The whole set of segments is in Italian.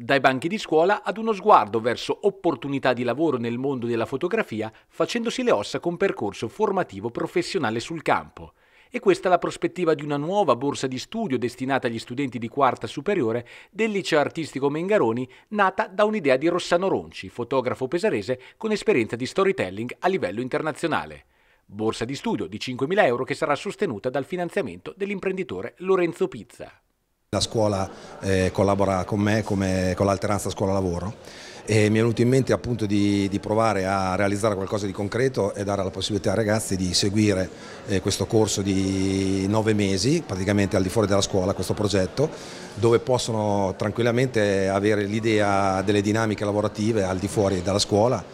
dai banchi di scuola ad uno sguardo verso opportunità di lavoro nel mondo della fotografia facendosi le ossa con percorso formativo professionale sul campo. E questa è la prospettiva di una nuova borsa di studio destinata agli studenti di quarta superiore del liceo artistico Mengaroni, nata da un'idea di Rossano Ronci, fotografo pesarese con esperienza di storytelling a livello internazionale. Borsa di studio di 5.000 euro che sarà sostenuta dal finanziamento dell'imprenditore Lorenzo Pizza. La scuola eh, collabora con me come, con l'alternanza scuola-lavoro e mi è venuto in mente appunto di, di, provare a realizzare qualcosa di concreto e dare la possibilità ai ragazzi di seguire eh, questo corso di nove mesi, praticamente al di fuori della scuola, questo progetto, dove possono tranquillamente avere l'idea delle dinamiche lavorative al di fuori della scuola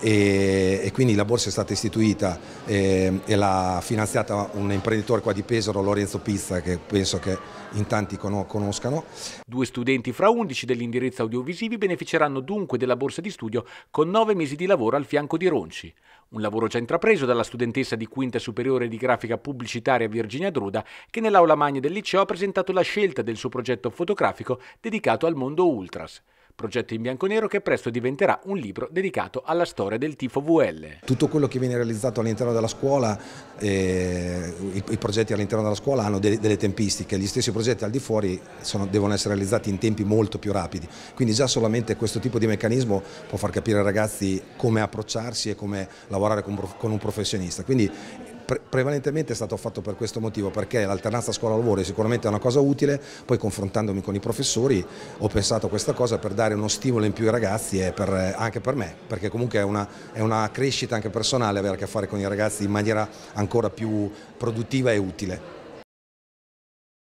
e, e quindi la borsa è stata istituita e, ehm, e l'ha finanziata un imprenditore qua di Pesaro, Lorenzo Pizza, che penso che in tanti conoscano. Due studenti fra 11 dell'indirizzo audiovisivi beneficeranno dunque della borsa di studio con nove mesi di lavoro al fianco di Ronci. Un lavoro già intrapreso dalla studentessa di quinta superiore di grafica pubblicitaria Virginia Druda, che nell'aula magna del liceo ha presentato la scelta del suo progetto fotografico dedicato al mondo ultras progetto in bianco e nero che presto diventerà un libro dedicato alla storia del tifo VL. Tutto quello che viene realizzato all'interno della scuola, eh, i, i, progetti all'interno della scuola hanno de, delle tempistiche, gli stessi progetti al di fuori sono, devono essere realizzati in tempi molto più rapidi, quindi già solamente questo tipo di meccanismo può far capire ai ragazzi come approcciarsi e come lavorare con, con un professionista, quindi pre prevalentemente è stato fatto per questo motivo, perché l'alternanza scuola-lavoro è sicuramente una cosa utile, poi confrontandomi con i professori ho pensato a questa cosa per dare uno stimolo in più ai ragazzi e per, anche per me, perché comunque è una, è una crescita anche personale avere a che fare con i ragazzi in maniera ancora più produttiva e utile.